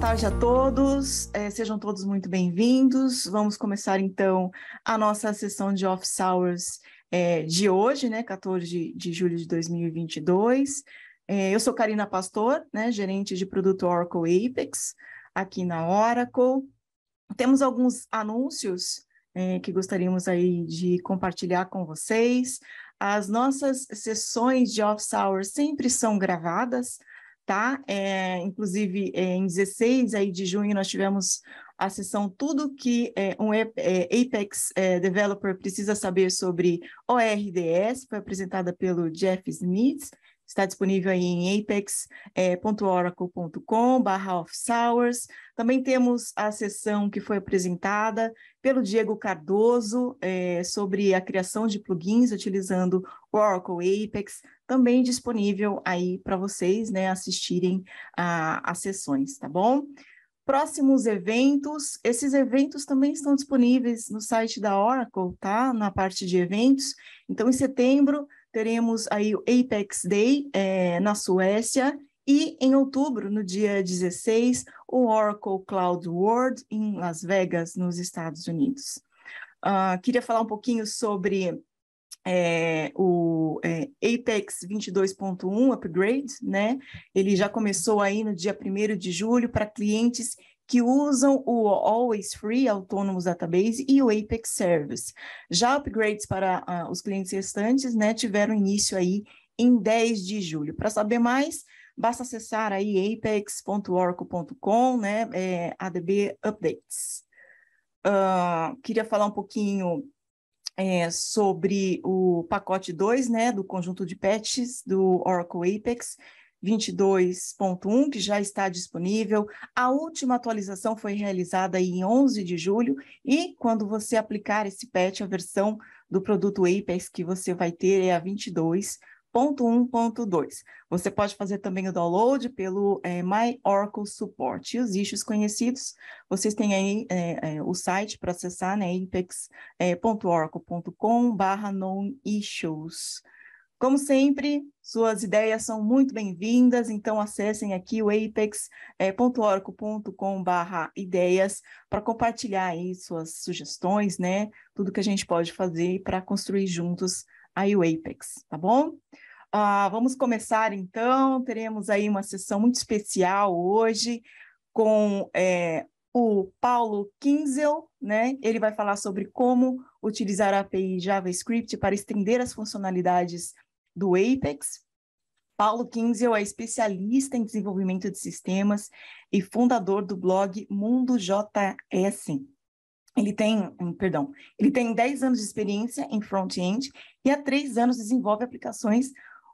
tarde a todos, é, sejam todos muito bem-vindos. Vamos começar então a nossa sessão de Office Hours é, de hoje, né, 14 de, de julho de 2022. É, eu sou Karina Pastor, né, gerente de produto Oracle Apex, aqui na Oracle. Temos alguns anúncios que gostaríamos aí de compartilhar com vocês. As nossas sessões de Office Hours sempre são gravadas, tá? É, inclusive, é, em 16 aí de junho, nós tivemos a sessão Tudo que é, um é, Apex é, Developer precisa saber sobre ORDS, foi apresentada pelo Jeff Smith, está disponível aí em apex.oracle.com é, barra hours. Também temos a sessão que foi apresentada pelo Diego Cardoso é, sobre a criação de plugins utilizando o Oracle Apex também disponível aí para vocês, né, assistirem às sessões, tá bom? Próximos eventos, esses eventos também estão disponíveis no site da Oracle, tá? Na parte de eventos. Então, em setembro, teremos aí o Apex Day é, na Suécia e em outubro, no dia 16, o Oracle Cloud World em Las Vegas, nos Estados Unidos. Uh, queria falar um pouquinho sobre é, o é, Apex 22.1 upgrade, né? Ele já começou aí no dia 1 de julho para clientes que usam o Always Free Autonomous Database e o Apex Service. Já upgrades para ah, os clientes restantes, né, tiveram início aí em 10 de julho. Para saber mais, basta acessar aí apex.oracle.com, né, é, ADB Updates. Uh, queria falar um pouquinho é, sobre o pacote 2, né, do conjunto de patches do Oracle Apex 22.1, que já está disponível. A última atualização foi realizada em 11 de julho e quando você aplicar esse patch, a versão do produto Apex que você vai ter é a 22 dois Você pode fazer também o download pelo é, My Oracle Support. E os issues conhecidos, vocês têm aí é, é, o site para acessar, né? apex.oracle.com barra non-issues. Como sempre, suas ideias são muito bem-vindas, então acessem aqui o apex.oracle.com barra ideias para compartilhar aí suas sugestões, né? Tudo que a gente pode fazer para construir juntos aí o Apex, tá bom? Ah, vamos começar então, teremos aí uma sessão muito especial hoje com é, o Paulo Kinzel, né? Ele vai falar sobre como utilizar a API JavaScript para estender as funcionalidades do Apex. Paulo Kinzel é especialista em desenvolvimento de sistemas e fundador do blog Mundo JS. Ele tem, hum, perdão, ele tem 10 anos de experiência em front-end e há três anos desenvolve aplicações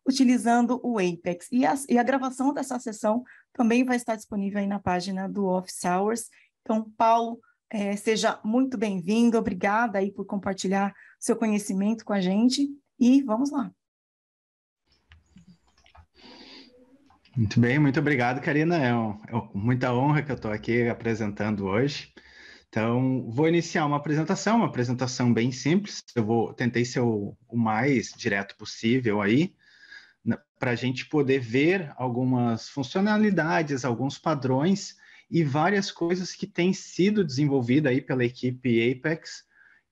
utilizando o Apex. E a, e a, gravação dessa sessão também vai estar disponível aí na página do Office Hours. Então, Paulo, é, seja muito bem-vindo. Obrigada aí por compartilhar seu conhecimento com a gente. E vamos lá. Muito bem, muito obrigado, Karina. É, um, é muita honra que eu estou aqui apresentando hoje. Então, vou iniciar uma apresentação, uma apresentação bem simples. Eu vou tentei ser o, o mais direto possível aí, para a gente poder ver algumas funcionalidades, alguns padrões e várias coisas que têm sido desenvolvidas aí pela equipe Apex,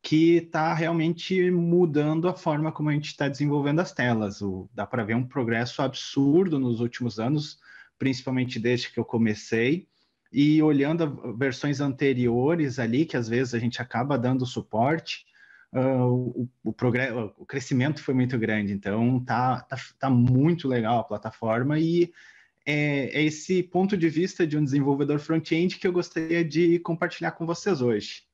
que está realmente mudando a forma como a gente está desenvolvendo as telas. O, dá para ver um progresso absurdo nos últimos anos, principalmente desde que eu comecei e olhando versões anteriores ali, que às vezes a gente acaba dando suporte, uh, o, o, o, crescimento foi muito grande. Então, tá, tá, tá muito legal a plataforma e é, é, esse ponto de vista de um desenvolvedor front-end que eu gostaria de compartilhar com vocês hoje.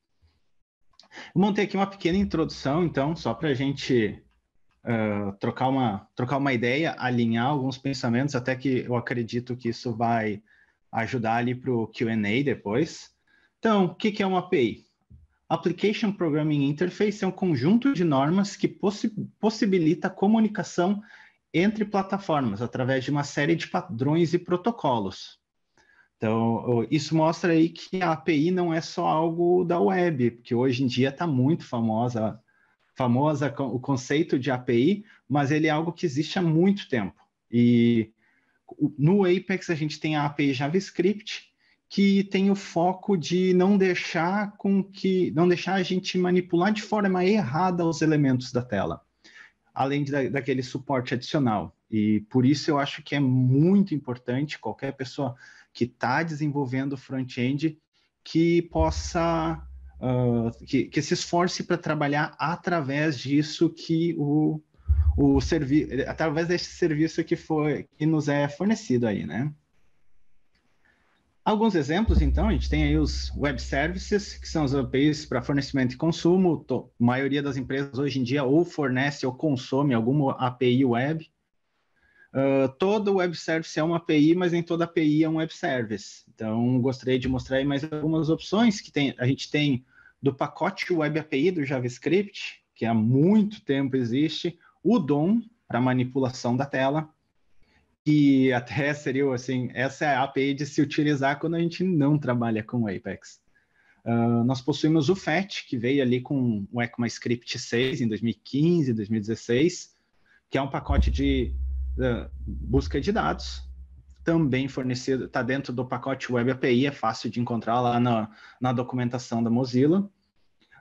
Eu montei aqui uma pequena introdução, então, só para a gente uh, trocar, uma, trocar uma ideia, alinhar alguns pensamentos, até que eu acredito que isso vai ajudar ali para o QA depois. Então, o que, que é uma API? Application Programming Interface é um conjunto de normas que possi possibilita a comunicação entre plataformas através de uma série de padrões e protocolos. Então, isso mostra aí que a API não é só algo da web, porque hoje em dia está muito famosa, famosa o conceito de API, mas ele é algo que existe há muito tempo. E no Apex, a gente tem a API JavaScript, que tem o foco de não deixar com que não deixar a gente manipular de forma errada os elementos da tela, além de, daquele suporte adicional. E por isso eu acho que é muito importante qualquer pessoa que está desenvolvendo front-end que possa uh, que, que se esforce para trabalhar através disso que o o serviço, através desse serviço que foi que nos é fornecido aí, né? Alguns exemplos, então, a gente tem aí os web services, que são os APIs para fornecimento e consumo. A maioria das empresas hoje em dia ou fornece ou consome alguma API web. Uh, todo web service é uma API, mas nem toda API é um web service. Então, gostaria de mostrar aí mais algumas opções que tem, a gente tem do pacote Web API do JavaScript, que há muito tempo existe, o DOM para manipulação da tela, que até seria assim, essa é a API de se utilizar quando a gente não trabalha com Apex. Uh, nós possuímos o FET, que veio ali com o ECMAScript 6 em 2015, 2016, que é um pacote de uh, busca de dados, também fornecido, está dentro do pacote Web API, é fácil de encontrar lá na, na documentação da Mozilla.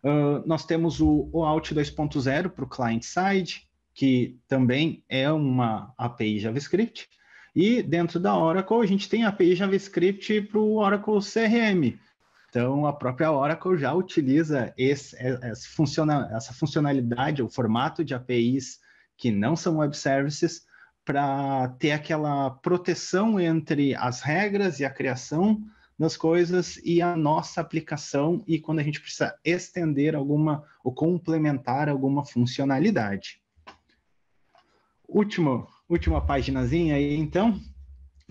Uh, nós temos o OAuth 2.0 para o client side, que também é uma API JavaScript. E dentro da Oracle, a gente tem API JavaScript para o Oracle CRM. Então, a própria Oracle já utiliza esse, esse funciona, essa funcionalidade, o formato de APIs que não são web services, para ter aquela proteção entre as regras e a criação das coisas e a nossa aplicação e quando a gente precisa estender alguma ou complementar alguma funcionalidade último, última paginazinha aí, então.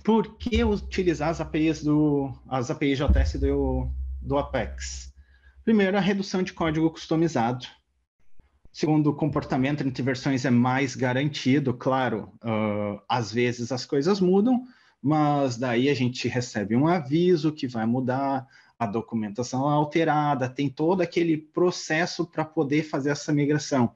Por que utilizar as APIs do as APIs JS do, do Apex? Primeiro, a redução de código customizado. Segundo, o comportamento entre versões é mais garantido. Claro, uh, às vezes as coisas mudam, mas daí a gente recebe um aviso que vai mudar, a documentação é alterada, tem todo aquele processo para poder fazer essa migração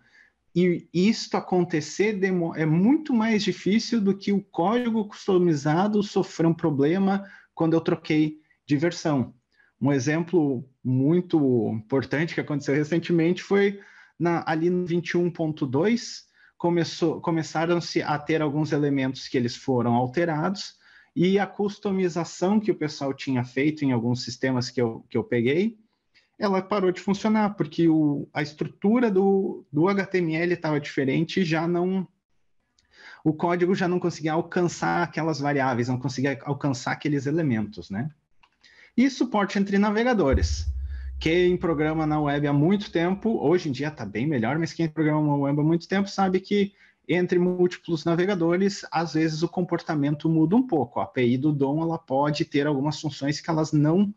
e isto acontecer é muito mais difícil do que o código customizado sofrer um problema quando eu troquei de versão. Um exemplo muito importante que aconteceu recentemente foi na, ali no 21.2, começaram-se a ter alguns elementos que eles foram alterados, e a customização que o pessoal tinha feito em alguns sistemas que eu, que eu peguei ela parou de funcionar, porque o, a estrutura do, do HTML estava diferente e já não. O código já não conseguia alcançar aquelas variáveis, não conseguia alcançar aqueles elementos, né? E suporte entre navegadores. Quem programa na web há muito tempo, hoje em dia está bem melhor, mas quem programa na web há muito tempo sabe que entre múltiplos navegadores, às vezes o comportamento muda um pouco. A API do DOM ela pode ter algumas funções que elas não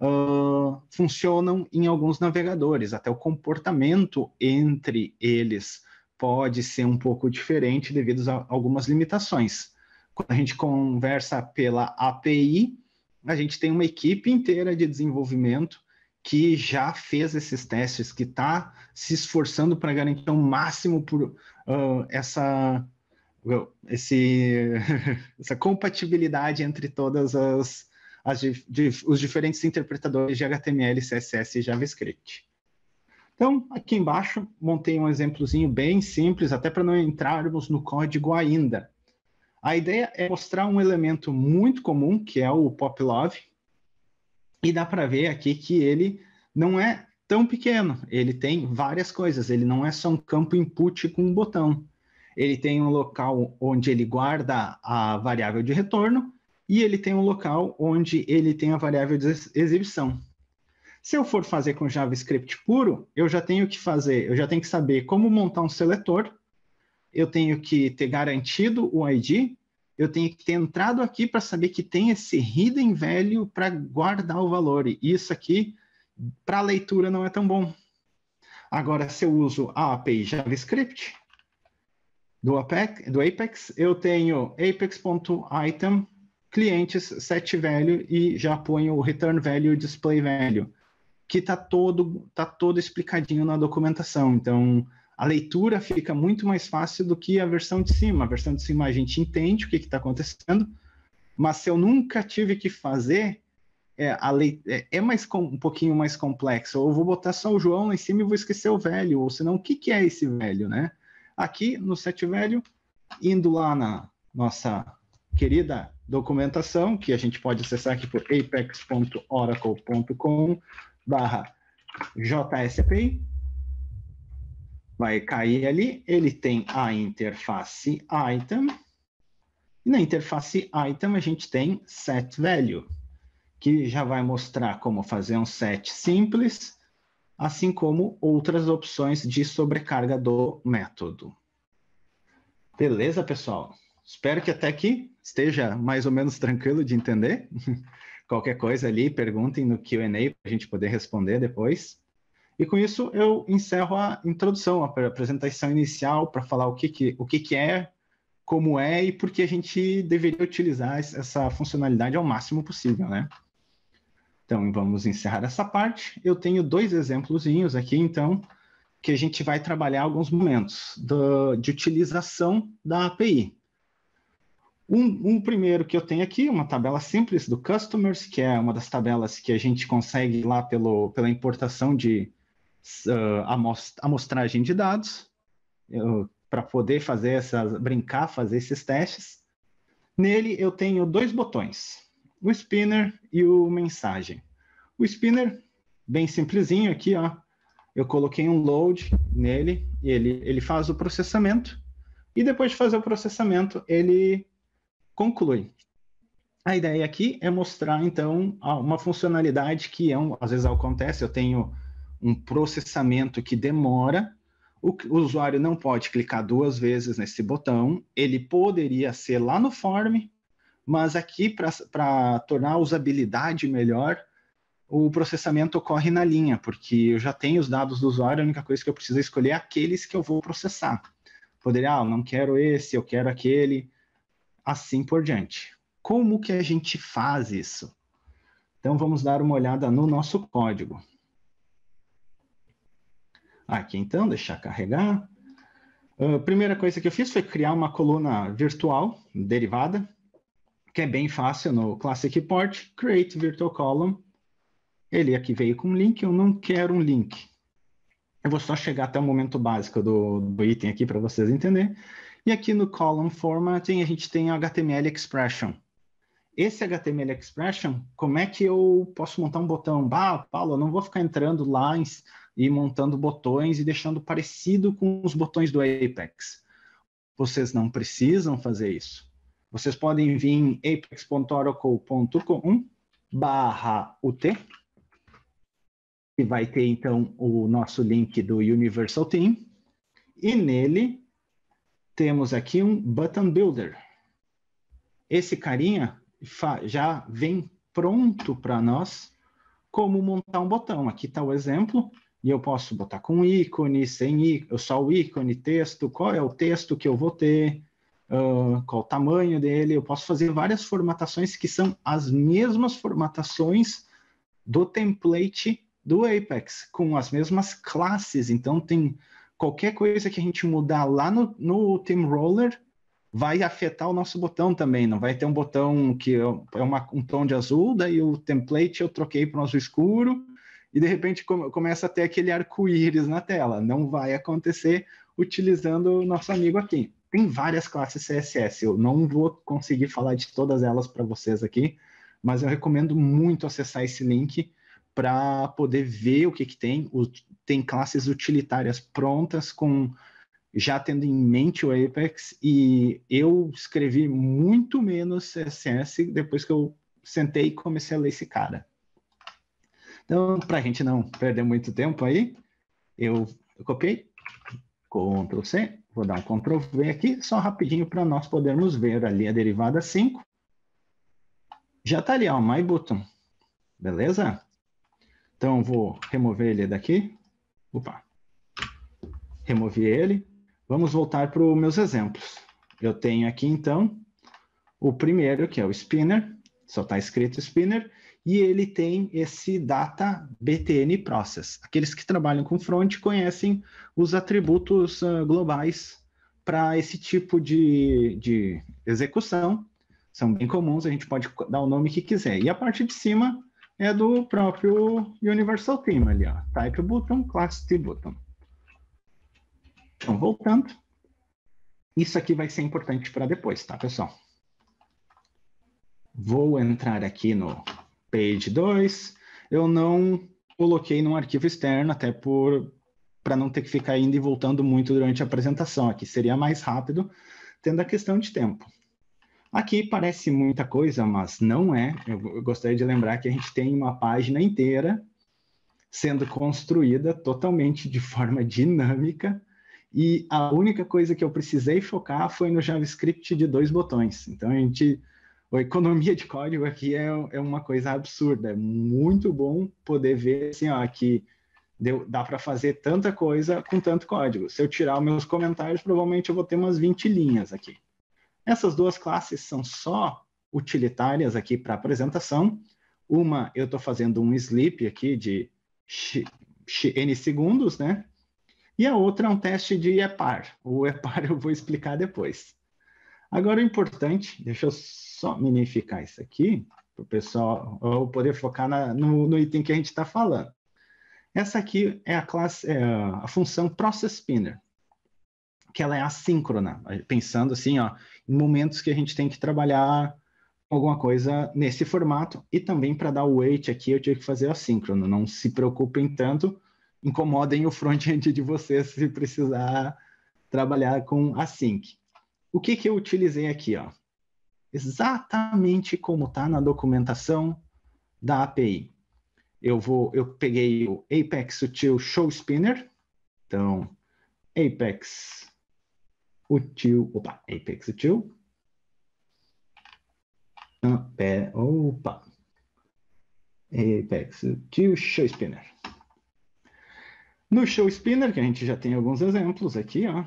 uh, funcionam em alguns navegadores, até o comportamento entre eles pode ser um pouco diferente devido a algumas limitações. Quando a gente conversa pela API, a gente tem uma equipe inteira de desenvolvimento que já fez esses testes, que está se esforçando para garantir o máximo por uh, essa, esse, essa compatibilidade entre todas as as, de, os diferentes interpretadores de HTML, CSS e JavaScript. Então, aqui embaixo, montei um exemplozinho bem simples, até para não entrarmos no código ainda. A ideia é mostrar um elemento muito comum, que é o poplove, e dá para ver aqui que ele não é tão pequeno, ele tem várias coisas, ele não é só um campo input com um botão. Ele tem um local onde ele guarda a variável de retorno, e ele tem um local onde ele tem a variável de exibição. Se eu for fazer com JavaScript puro, eu já tenho que fazer, eu já tenho que saber como montar um seletor, eu tenho que ter garantido o ID, eu tenho que ter entrado aqui para saber que tem esse hidden value para guardar o valor. E isso aqui, para leitura, não é tão bom. Agora, se eu uso a API JavaScript do, Apex, do Apex eu tenho apex.item clientes set value e já põe o return value e display value, que está todo, tá todo explicadinho na documentação. Então, a leitura fica muito mais fácil do que a versão de cima. A versão de cima a gente entende o que está acontecendo, mas se eu nunca tive que fazer, é, a lei, é, é mais com, um pouquinho mais complexo. Ou vou botar só o João lá em cima e vou esquecer o velho, ou senão o que, que é esse velho, né? Aqui no set velho, indo lá na nossa querida documentação, que a gente pode acessar aqui por apex.oracle.com barra JSAPI. Vai cair ali, ele tem a interface item, e na interface item a gente tem set value, que já vai mostrar como fazer um set simples, assim como outras opções de sobrecarga do método. Beleza, pessoal? Espero que até aqui esteja mais ou menos tranquilo de entender. Qualquer coisa ali, perguntem no QA para a gente poder responder depois. E com isso eu encerro a introdução, a apresentação inicial para falar o que, que, o que, que é, como é e por que a gente deveria utilizar essa funcionalidade ao máximo possível, né? Então vamos encerrar essa parte. Eu tenho dois exemplozinhos aqui, então, que a gente vai trabalhar alguns momentos do, de utilização da API. Um, um, primeiro que eu tenho aqui, uma tabela simples do Customers, que é uma das tabelas que a gente consegue lá pelo, pela importação de uh, amostragem de dados, para poder fazer essas, brincar, fazer esses testes. Nele eu tenho dois botões, o spinner e o mensagem. O spinner, bem simplesinho aqui, ó, eu coloquei um load nele, ele, ele faz o processamento, e depois de fazer o processamento, ele Conclui. A ideia aqui é mostrar, então, uma funcionalidade que é um, às vezes acontece, eu tenho um processamento que demora, o, o usuário não pode clicar duas vezes nesse botão, ele poderia ser lá no form, mas aqui, para tornar a usabilidade melhor, o processamento ocorre na linha, porque eu já tenho os dados do usuário, a única coisa que eu preciso é escolher aqueles que eu vou processar. Poderia, ah, não quero esse, eu quero aquele assim por diante. Como que a gente faz isso? Então vamos dar uma olhada no nosso código. Aqui então, deixar carregar. A ah, primeira coisa que eu fiz foi criar uma coluna virtual derivada, que é bem fácil no Classic Port, create virtual column. Ele aqui veio com um link, eu não quero um link. Eu vou só chegar até o momento básico do, do item aqui para vocês entenderem. E aqui no column formatting a gente tem HTML expression. Esse HTML expression, como é que eu posso montar um botão? Bah, Paulo, eu não vou ficar entrando lá e montando botões e deixando parecido com os botões do Apex. Vocês não precisam fazer isso. Vocês podem vir em apex.oracle.com barra UT, e vai ter então o nosso link do Universal Team, e nele temos aqui um button builder. Esse carinha já vem pronto para nós como montar um botão. Aqui está o exemplo, e eu posso botar com ícone, sem ícone, só o ícone, texto, qual é o texto que eu vou ter, uh, qual o tamanho dele. Eu posso fazer várias formatações que são as mesmas formatações do template do Apex, com as mesmas classes. Então, tem qualquer coisa que a gente mudar lá no, no Team Roller vai afetar o nosso botão também. Não vai ter um botão que é, é uma, um tom de azul, daí o template eu troquei para o azul escuro e de repente começa a ter aquele arco-íris na tela. Não vai acontecer utilizando o nosso amigo aqui. Tem várias classes CSS, eu não vou conseguir falar de todas elas para vocês aqui, mas eu recomendo muito acessar esse link para poder ver o que, que tem. O, tem classes utilitárias prontas com já tendo em mente o Apex e eu escrevi muito menos CSS depois que eu sentei e comecei a ler esse cara. Então, para a gente não perder muito tempo aí, eu, eu copiei, Ctrl C, vou dar um Ctrl V aqui, só rapidinho para nós podermos ver ali a derivada 5. Já está ali, ó, My Button. Beleza? Então, vou remover ele daqui. Opa! Removi ele. Vamos voltar para os meus exemplos. Eu tenho aqui, então, o primeiro, que é o spinner. Só está escrito spinner. E ele tem esse data btn process. Aqueles que trabalham com front conhecem os atributos uh, globais para esse tipo de, de execução. São bem comuns, a gente pode dar o nome que quiser. E a parte de cima é do próprio Universal Team ali, ó. Type button, class T button. Então, voltando. Isso aqui vai ser importante para depois, tá, pessoal? Vou entrar aqui no page 2. Eu não coloquei num arquivo externo, até por para não ter que ficar indo e voltando muito durante a apresentação. Aqui seria mais rápido, tendo a questão de tempo. Aqui parece muita coisa, mas não é. Eu gostaria de lembrar que a gente tem uma página inteira sendo construída totalmente de forma dinâmica e a única coisa que eu precisei focar foi no JavaScript de dois botões. Então a gente, a economia de código aqui é, é uma coisa absurda. É muito bom poder ver assim, ó, que deu, dá para fazer tanta coisa com tanto código. Se eu tirar os meus comentários, provavelmente eu vou ter umas 20 linhas aqui. Essas duas classes são só utilitárias aqui para apresentação. Uma, eu estou fazendo um sleep aqui de x, x, n segundos, né? E a outra é um teste de EPAR. O EPAR eu vou explicar depois. Agora, o importante, deixa eu só minificar isso aqui, para o pessoal eu poder focar na, no, no, item que a gente está falando. Essa aqui é a classe, é a função process spinner que ela é assíncrona, pensando assim, ó, em momentos que a gente tem que trabalhar alguma coisa nesse formato e também para dar o wait aqui eu tive que fazer assíncrono. Não se preocupem tanto, incomodem o front-end de vocês se precisar trabalhar com async. O que que eu utilizei aqui, ó? Exatamente como tá na documentação da API. Eu vou, eu peguei o Apex Util Show Spinner, então Apex tio, opa, Apex o tio. Ah, pé opa. Apex tio, show spinner. No show spinner, que a gente já tem alguns exemplos aqui, ó.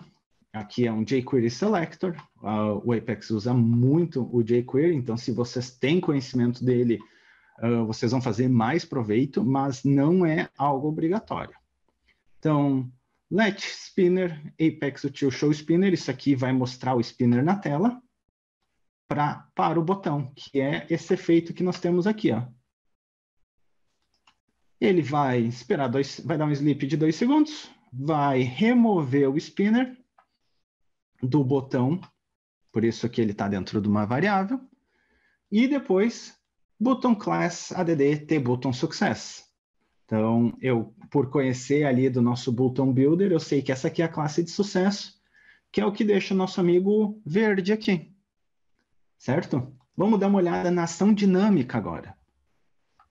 Aqui é um jQuery selector. Uh, o Apex usa muito o jQuery, então se vocês têm conhecimento dele, uh, vocês vão fazer mais proveito, mas não é algo obrigatório. Então, let spinner, apex util show spinner, isso aqui vai mostrar o spinner na tela pra, para o botão, que é esse efeito que nós temos aqui. Ó. Ele vai esperar, dois, vai dar um sleep de dois segundos, vai remover o spinner do botão, por isso que ele está dentro de uma variável, e depois button class add button success. Então, eu, por conhecer ali do nosso Bulletin Builder, eu sei que essa aqui é a classe de sucesso, que é o que deixa o nosso amigo verde aqui. Certo? Vamos dar uma olhada na ação dinâmica agora.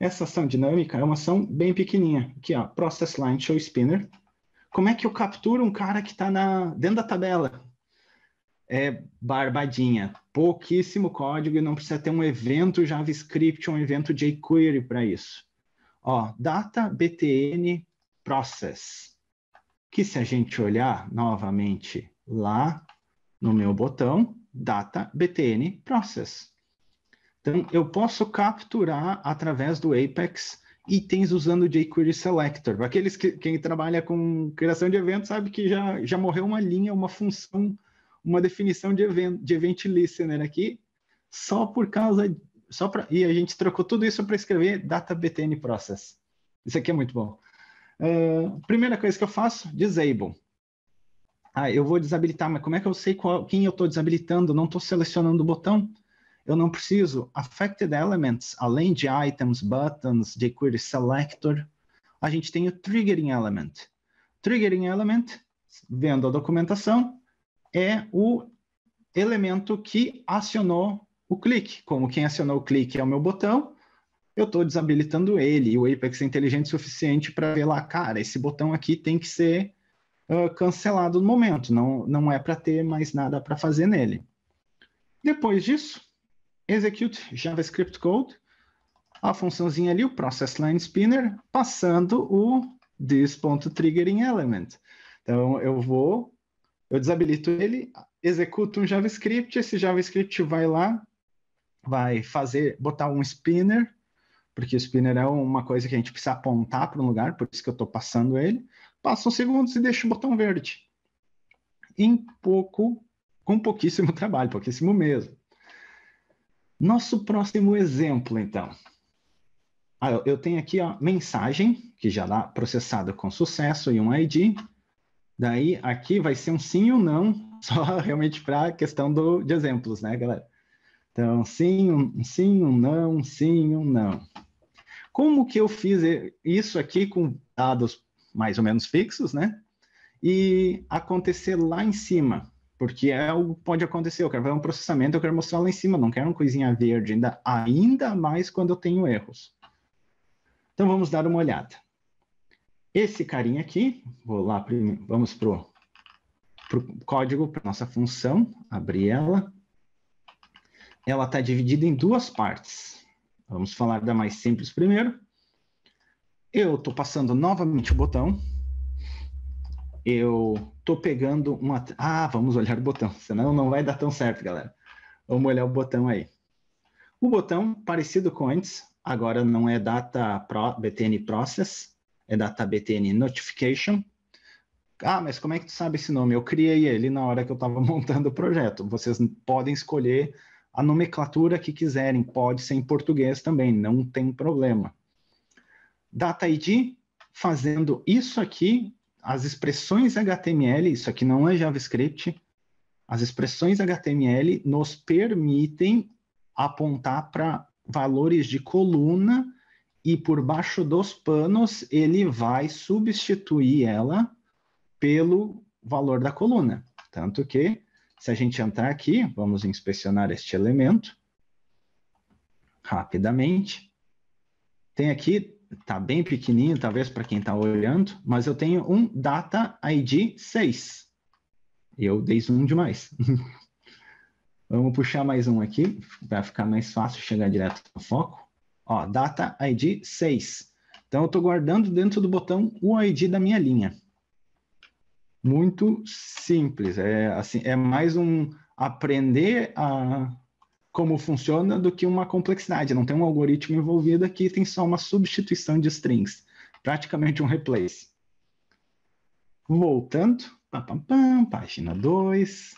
Essa ação dinâmica é uma ação bem pequenininha. Aqui, ó, Process Line Show Spinner. Como é que eu capturo um cara que está dentro da tabela? É barbadinha. Pouquíssimo código e não precisa ter um evento JavaScript, um evento jQuery para isso. Ó, data btn process, que se a gente olhar novamente lá no meu botão, data btn process. Então, eu posso capturar através do Apex itens usando jQuery Selector. Aqueles que quem trabalha com criação de eventos sabe que já, já morreu uma linha, uma função, uma definição de event, de event listener aqui, só por causa só pra, e a gente trocou tudo isso para escrever data btn process. Isso aqui é muito bom. Uh, primeira coisa que eu faço, disable. Ah, eu vou desabilitar, mas como é que eu sei qual, quem eu estou desabilitando? Não estou selecionando o botão. Eu não preciso. Affected Elements, além de Items, Buttons, jQuery Selector, a gente tem o Triggering Element. Triggering Element, vendo a documentação, é o elemento que acionou o clique. Como quem acionou o clique é o meu botão, eu estou desabilitando ele. E o Apex é inteligente o suficiente para ver lá, cara, esse botão aqui tem que ser uh, cancelado no momento, não, não é para ter mais nada para fazer nele. Depois disso, execute JavaScript code, a funçãozinha ali, o process line spinner, passando o this.triggeringElement. element. Então, eu vou, eu desabilito ele, executo um JavaScript, esse JavaScript vai lá, vai fazer, botar um spinner, porque o spinner é uma coisa que a gente precisa apontar para um lugar, por isso que eu estou passando ele. Passa um segundo e deixa o botão verde. Em pouco, com pouquíssimo trabalho, pouquíssimo mesmo. Nosso próximo exemplo, então. Ah, eu tenho aqui a mensagem, que já está processada com sucesso, e um ID. Daí, aqui vai ser um sim ou não, só realmente para a questão do, de exemplos, né, galera? Então, sim, um sim, um não, sim, um não. Como que eu fiz isso aqui com dados mais ou menos fixos, né? E acontecer lá em cima, porque é algo que pode acontecer. Eu quero fazer um processamento, eu quero mostrar lá em cima, não quero uma coisinha verde ainda, ainda mais quando eu tenho erros. Então vamos dar uma olhada. Esse carinha aqui, vou lá, vamos para pro código, para nossa função, abrir ela ela está dividida em duas partes. Vamos falar da mais simples primeiro. Eu estou passando novamente o botão. Eu estou pegando uma. Ah, vamos olhar o botão, senão não vai dar tão certo, galera. Vamos olhar o botão aí. O botão, parecido com antes, agora não é data pro... BTN process, é data BTN notification. Ah, mas como é que tu sabe esse nome? Eu criei ele na hora que eu estava montando o projeto. Vocês podem escolher a nomenclatura que quiserem, pode ser em português também, não tem problema. Data ID, fazendo isso aqui, as expressões HTML, isso aqui não é JavaScript, as expressões HTML nos permitem apontar para valores de coluna e por baixo dos panos ele vai substituir ela pelo valor da coluna. Tanto que se a gente entrar aqui, vamos inspecionar este elemento rapidamente. Tem aqui, está bem pequenininho, talvez para quem está olhando, mas eu tenho um data ID 6. Eu dei zoom demais. Vamos puxar mais um aqui, para ficar mais fácil chegar direto no foco. Ó, data ID 6. Então, eu estou guardando dentro do botão o ID da minha linha muito simples. É assim, é mais um aprender a como funciona do que uma complexidade. Não tem um algoritmo envolvido aqui, tem só uma substituição de strings, praticamente um replace. Voltando, página 2.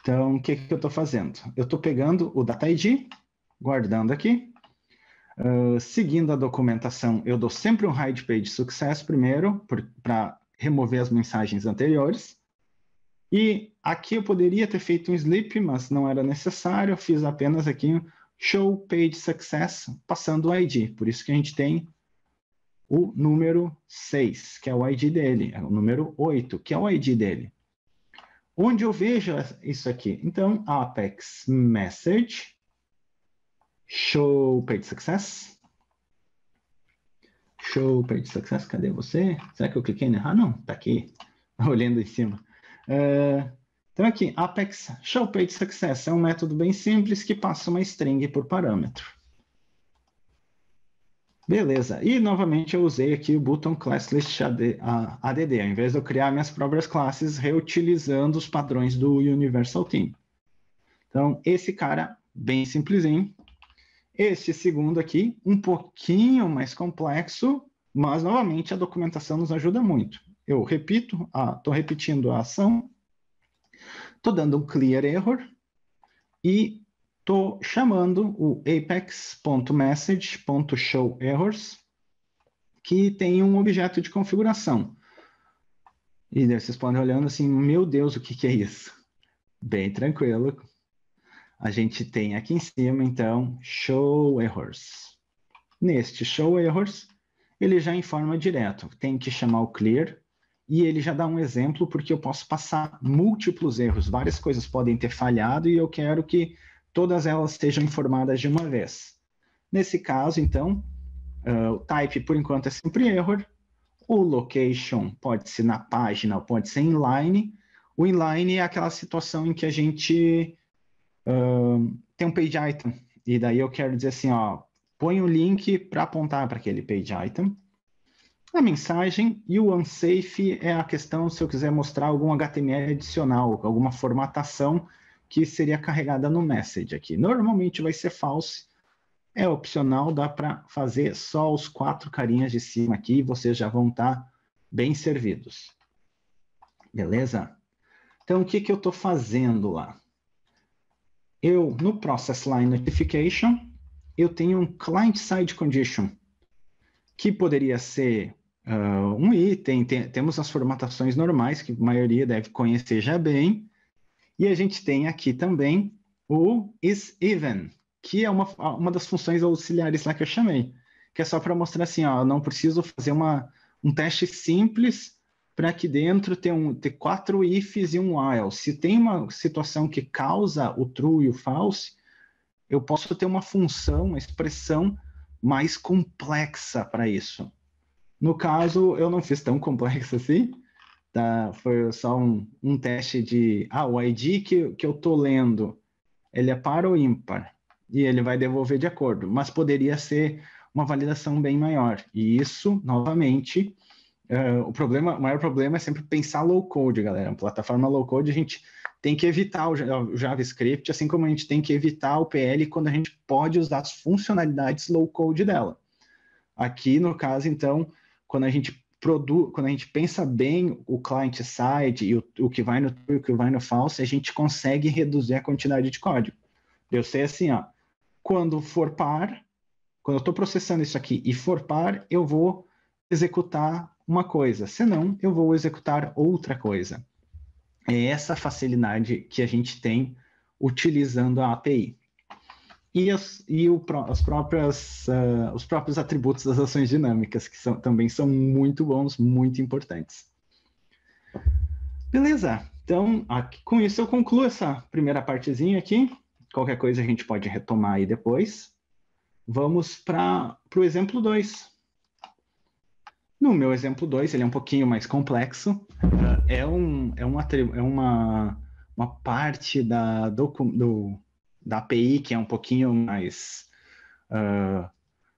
Então, o que, que eu estou fazendo? Eu estou pegando o data ID, guardando aqui, ah, seguindo a documentação, eu dou sempre um hide page sucesso primeiro, para remover as mensagens anteriores. E aqui eu poderia ter feito um sleep, mas não era necessário, eu fiz apenas aqui show page success, passando o ID. Por isso que a gente tem o número 6, que é o ID dele, é o número 8, que é o ID dele. Onde eu vejo isso aqui? Então, apex message, Show page success. Show page success, cadê você? Será que eu cliquei? Né? Ah, não, tá aqui, olhando em cima. Uh, então aqui, Apex Show Page Success é um método bem simples que passa uma string por parâmetro. Beleza, e novamente eu usei aqui o button class list ADD, ao invés de eu criar minhas próprias classes reutilizando os padrões do Universal Team. Então, esse cara, bem simplesinho, este segundo aqui, um pouquinho mais complexo, mas novamente a documentação nos ajuda muito. Eu repito, estou ah, repetindo a ação, estou dando um clear error e estou chamando o apex.message.showErrors, que tem um objeto de configuração. E vocês podem olhando assim, meu Deus, o que, que é isso? Bem tranquilo, a gente tem aqui em cima, então, show errors. Neste show errors, ele já informa direto, tem que chamar o clear, e ele já dá um exemplo, porque eu posso passar múltiplos erros, várias coisas podem ter falhado, e eu quero que todas elas estejam informadas de uma vez. Nesse caso, então, uh, o type, por enquanto, é sempre error, o location pode ser na página, pode ser inline, o inline é aquela situação em que a gente tem um page item. E daí eu quero dizer assim, ó, põe o um link para apontar para aquele page item. A mensagem e o unsafe é a questão se eu quiser mostrar algum HTML adicional, alguma formatação que seria carregada no message aqui. Normalmente vai ser false, é opcional, dá para fazer só os quatro carinhas de cima aqui e vocês já vão estar tá bem servidos. Beleza? Então, o que, que eu estou fazendo lá? eu, no Process Line Notification, eu tenho um Client-Side Condition, que poderia ser uh, um item, tem, temos as formatações normais, que a maioria deve conhecer já bem, e a gente tem aqui também o isEven, que é uma, uma das funções auxiliares lá que eu chamei, que é só para mostrar assim, ó, eu não preciso fazer uma, um teste simples para que dentro ter, um, ter quatro ifs e um while. Se tem uma situação que causa o true e o false, eu posso ter uma função, uma expressão mais complexa para isso. No caso, eu não fiz tão complexo assim, tá? foi só um, um teste de... Ah, o ID que, que eu estou lendo, ele é par ou ímpar? E ele vai devolver de acordo, mas poderia ser uma validação bem maior. E isso, novamente, Uh, o problema, o maior problema é sempre pensar low code, galera. plataforma low code a gente tem que evitar o JavaScript, assim como a gente tem que evitar o PL quando a gente pode usar as funcionalidades low code dela. Aqui no caso, então, quando a gente produz, quando a gente pensa bem o client side e o, o que vai no true e o que vai no false, a gente consegue reduzir a quantidade de código. Eu sei assim, ó, quando for par, quando eu estou processando isso aqui e for par, eu vou executar uma coisa, senão eu vou executar outra coisa. É essa facilidade que a gente tem utilizando a API. E, as, e o, as próprias, uh, os próprios atributos das ações dinâmicas, que são, também são muito bons, muito importantes. Beleza, então aqui, com isso eu concluo essa primeira partezinha aqui. Qualquer coisa a gente pode retomar aí depois. Vamos para o exemplo 2. No meu exemplo 2, ele é um pouquinho mais complexo. É, um, é, uma é uma, uma parte da, do, do, da API que é um pouquinho mais. Uh,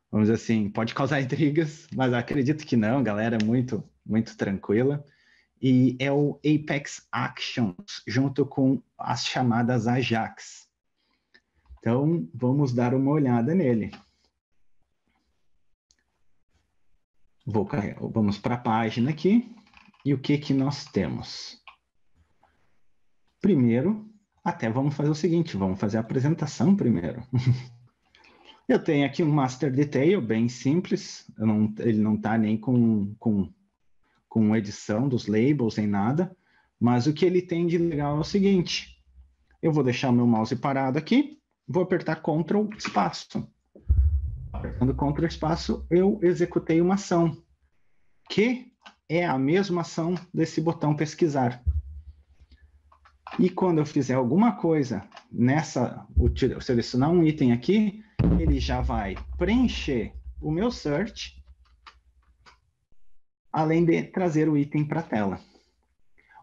vamos dizer assim, pode causar intrigas, mas acredito que não, galera, é muito, muito tranquila. E é o Apex Actions, junto com as chamadas Ajax. Então, vamos dar uma olhada nele. Vou carregar, vamos para a página aqui. E o que, que nós temos? Primeiro, até vamos fazer o seguinte, vamos fazer a apresentação primeiro. eu tenho aqui um master detail bem simples, não, ele não está nem com, com, com edição dos labels, nem nada, mas o que ele tem de legal é o seguinte, eu vou deixar meu mouse parado aqui, vou apertar Ctrl, espaço apertando Ctrl espaço, eu executei uma ação, que é a mesma ação desse botão pesquisar. E quando eu fizer alguma coisa nessa, selecionar um item aqui, ele já vai preencher o meu search, além de trazer o item para a tela.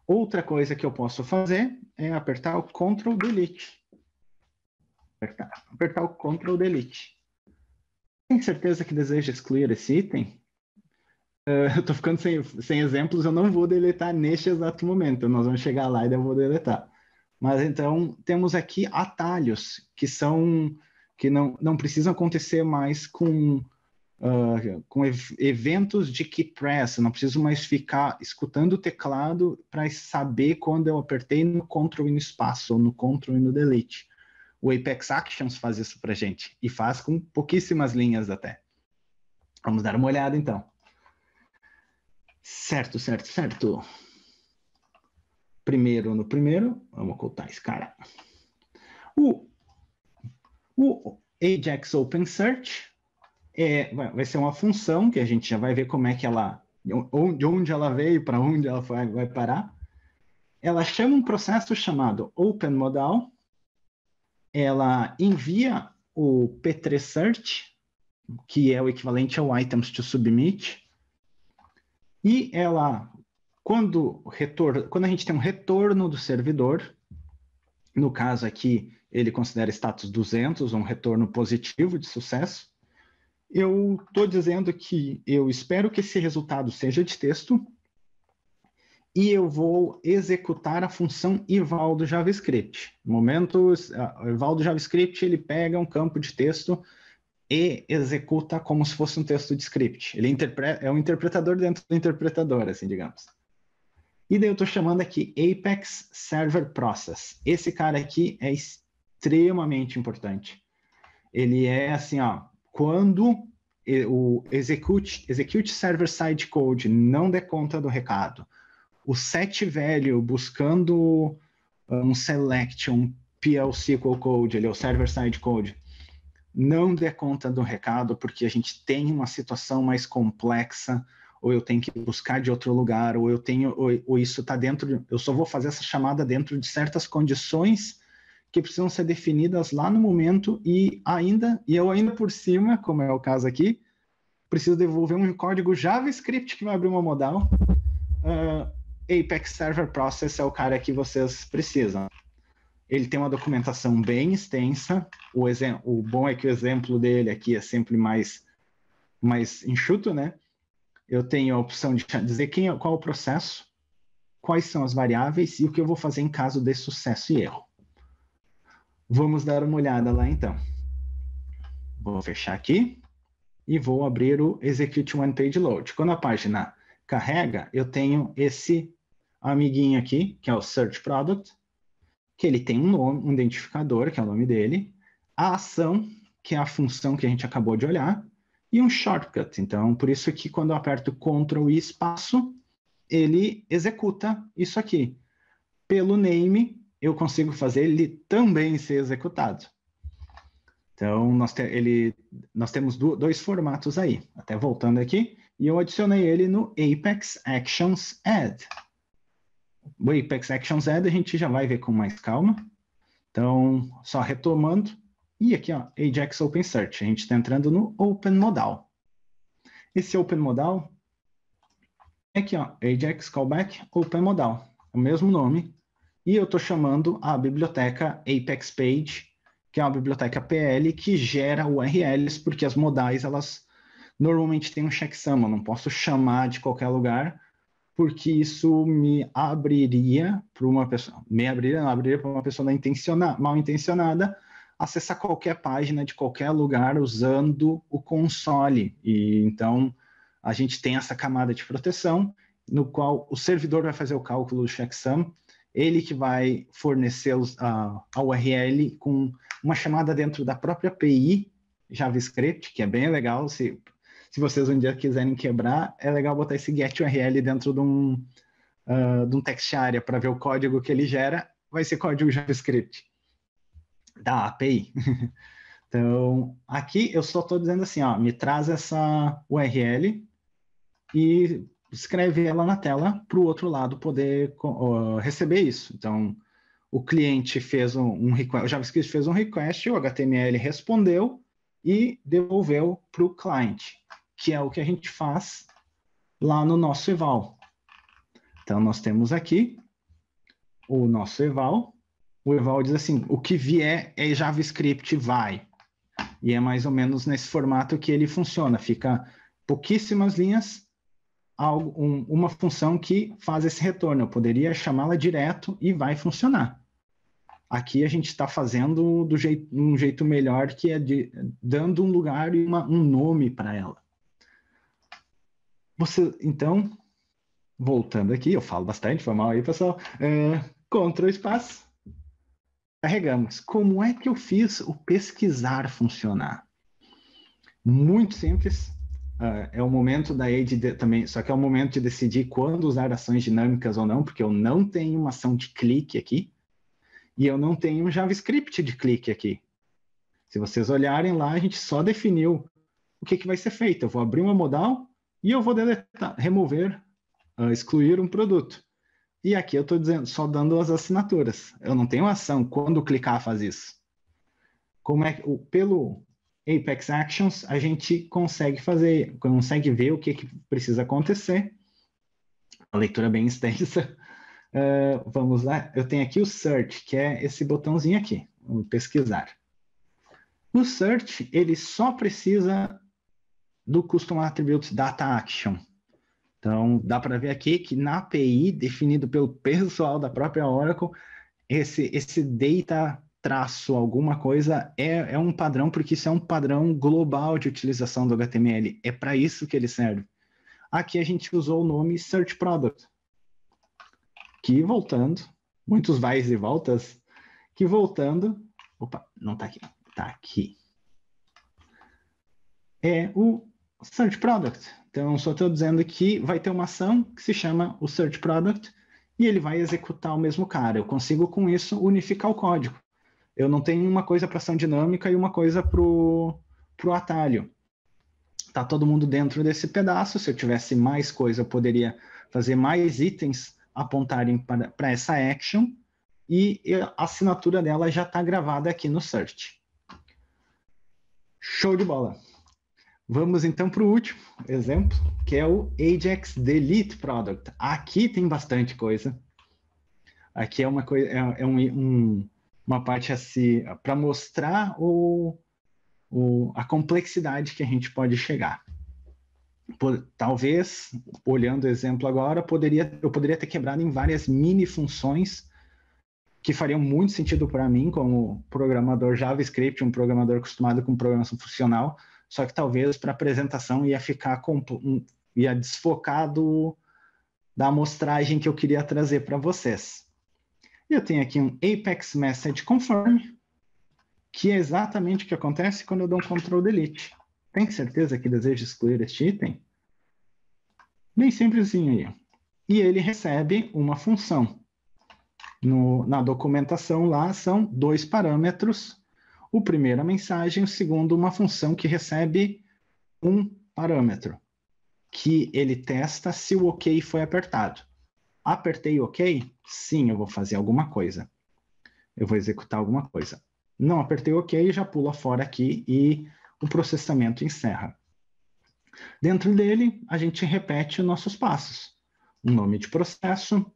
Outra coisa que eu posso fazer é apertar o Ctrl Delete. Apertar, apertar o Ctrl Delete. Tem certeza que deseja excluir esse item? Uh, eu tô ficando sem, sem exemplos, eu não vou deletar neste exato momento. Nós vamos chegar lá e eu vou deletar. Mas então temos aqui atalhos que são que não, não precisam acontecer mais com uh, com ev eventos de keypress. Não preciso mais ficar escutando o teclado para saber quando eu apertei no control e no espaço ou no control e no delete. O Apex Actions faz isso para gente e faz com pouquíssimas linhas até. Vamos dar uma olhada então. Certo, certo, certo. Primeiro no primeiro, vamos ocultar esse cara. O, o Ajax Open Search é, vai ser uma função que a gente já vai ver como é que ela, de onde ela veio, para onde ela vai parar. Ela chama um processo chamado Open Modal, ela envia o search que é o equivalente ao items to submit, e ela, quando, retor quando a gente tem um retorno do servidor, no caso aqui, ele considera status 200, um retorno positivo de sucesso, eu estou dizendo que eu espero que esse resultado seja de texto, e eu vou executar a função eval do JavaScript. No momento, o eval do JavaScript, ele pega um campo de texto e executa como se fosse um texto de script. Ele é um interpretador dentro do interpretador, assim, digamos. E daí eu estou chamando aqui Apex Server Process. Esse cara aqui é extremamente importante. Ele é assim, ó, quando o execute, execute server side code não der conta do recado, o set velho buscando um select, um PLC code, ele é o server side code, não dê conta do recado porque a gente tem uma situação mais complexa, ou eu tenho que buscar de outro lugar, ou eu tenho, ou, ou isso está dentro, eu só vou fazer essa chamada dentro de certas condições que precisam ser definidas lá no momento e ainda, e eu ainda por cima, como é o caso aqui, preciso devolver um código JavaScript que vai abrir uma modal. Uh, Apex Server Process é o cara que vocês precisam. Ele tem uma documentação bem extensa. O, o bom é que o exemplo dele aqui é sempre mais, mais enxuto, né? Eu tenho a opção de dizer quem, é, qual o processo, quais são as variáveis e o que eu vou fazer em caso de sucesso e erro. Vamos dar uma olhada lá então. Vou fechar aqui e vou abrir o Execute One Page Load. Quando a página carrega, eu tenho esse amiguinho aqui, que é o search product, que ele tem um nome, um identificador, que é o nome dele, a ação, que é a função que a gente acabou de olhar, e um shortcut. Então, por isso que quando eu aperto Ctrl e espaço, ele executa isso aqui. Pelo name, eu consigo fazer ele também ser executado. Então, nós, te, ele, nós temos do, dois formatos aí. Até voltando aqui, e eu adicionei ele no Apex Actions Add. O Apex Actions Add a gente já vai ver com mais calma. Então, só retomando. E aqui, ó, Ajax Open Search. A gente está entrando no Open Modal. Esse Open Modal é aqui, ó, Ajax Callback Open Modal. É o mesmo nome. E eu estou chamando a biblioteca Apex Page, que é uma biblioteca PL que gera URLs, porque as modais elas normalmente tem um checksum, eu não posso chamar de qualquer lugar, porque isso me abriria para uma pessoa, me abriria, abriria para uma pessoa mal intencionada acessar qualquer página de qualquer lugar usando o console. E então a gente tem essa camada de proteção no qual o servidor vai fazer o cálculo do checksum, ele que vai fornecer a, a URL com uma chamada dentro da própria API JavaScript, que é bem legal, se se vocês um dia quiserem quebrar, é legal botar esse get URL dentro de um, uh, de um text area para ver o código que ele gera, vai ser código JavaScript da API. então, aqui eu só estou dizendo assim, ó, me traz essa URL e escreve ela na tela para o outro lado poder uh, receber isso. Então, o cliente fez um, um, request, o JavaScript fez um request, o HTML respondeu e devolveu para o cliente que é o que a gente faz lá no nosso eval. Então, nós temos aqui o nosso eval. O eval diz assim, o que vier é JavaScript, vai. E é mais ou menos nesse formato que ele funciona. Fica pouquíssimas linhas, algo, um, uma função que faz esse retorno. Eu poderia chamá-la direto e vai funcionar. Aqui a gente está fazendo do jeito, um jeito melhor, que é de, dando um lugar e uma, um nome para ela. Você, então, voltando aqui, eu falo bastante, foi mal aí, pessoal. É, Ctrl espaço. Carregamos. Como é que eu fiz o pesquisar funcionar? Muito simples. Uh, é o momento da de, também, só que é o momento de decidir quando usar ações dinâmicas ou não, porque eu não tenho uma ação de clique aqui e eu não tenho um JavaScript de clique aqui. Se vocês olharem lá, a gente só definiu o que, que vai ser feito. Eu vou abrir uma modal, e eu vou deletar, remover, uh, excluir um produto. E aqui eu estou dizendo, só dando as assinaturas. Eu não tenho ação quando clicar faz isso. Como é que, pelo Apex Actions a gente consegue fazer, consegue ver o que, que precisa acontecer. A leitura bem extensa. Uh, vamos lá, eu tenho aqui o search, que é esse botãozinho aqui, Vou pesquisar. O search, ele só precisa do Custom Attributes Data Action. Então, dá para ver aqui que na API, definido pelo pessoal da própria Oracle, esse, esse data traço alguma coisa é, é um padrão, porque isso é um padrão global de utilização do HTML. É para isso que ele serve. Aqui a gente usou o nome Search Product, que voltando, muitos vais e voltas, que voltando, opa, não está aqui, está aqui, é o Search Product. Então, só estou dizendo que vai ter uma ação que se chama o Search Product e ele vai executar o mesmo cara. Eu consigo, com isso, unificar o código. Eu não tenho uma coisa para ação dinâmica e uma coisa para o atalho. Está todo mundo dentro desse pedaço. Se eu tivesse mais coisa, eu poderia fazer mais itens apontarem para, para essa action e a assinatura dela já está gravada aqui no search. Show de bola! Vamos então para o último exemplo, que é o Ajax Delete Product. Aqui tem bastante coisa. Aqui é uma coisa, é, é um, um, uma parte assim para mostrar o, o, a complexidade que a gente pode chegar. Por, talvez, olhando o exemplo agora, poderia, eu poderia ter quebrado em várias mini funções que fariam muito sentido para mim como programador JavaScript, um programador acostumado com programação funcional só que talvez para apresentação ia ficar ia desfocado da amostragem que eu queria trazer para vocês. Eu tenho aqui um Apex Message Confirm, que é exatamente o que acontece quando eu dou um Ctrl Delete. Tem certeza que deseja excluir este item? Bem simplesinho aí. E ele recebe uma função. No, na documentação lá são dois parâmetros o primeiro a mensagem, o segundo uma função que recebe um parâmetro, que ele testa se o OK foi apertado. Apertei OK? Sim, eu vou fazer alguma coisa. Eu vou executar alguma coisa. Não apertei OK, já pula fora aqui e o processamento encerra. Dentro dele, a gente repete os nossos passos. O nome de processo,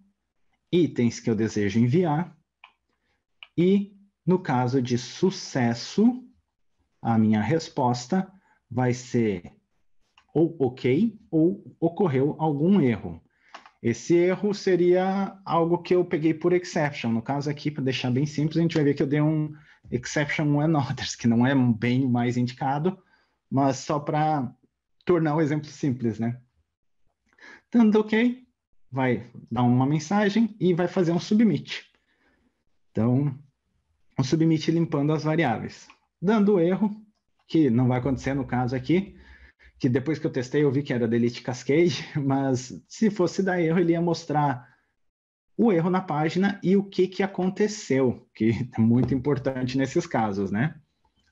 itens que eu desejo enviar e no caso de sucesso, a minha resposta vai ser ou ok ou ocorreu algum erro. Esse erro seria algo que eu peguei por exception. No caso aqui, para deixar bem simples, a gente vai ver que eu dei um exception one others, que não é bem o mais indicado, mas só para tornar o exemplo simples, né? Dando ok, vai dar uma mensagem e vai fazer um submit. Então, o submit limpando as variáveis. Dando erro, que não vai acontecer no caso aqui, que depois que eu testei eu vi que era delete cascade, mas se fosse dar erro ele ia mostrar o erro na página e o que, que aconteceu, que é muito importante nesses casos, né?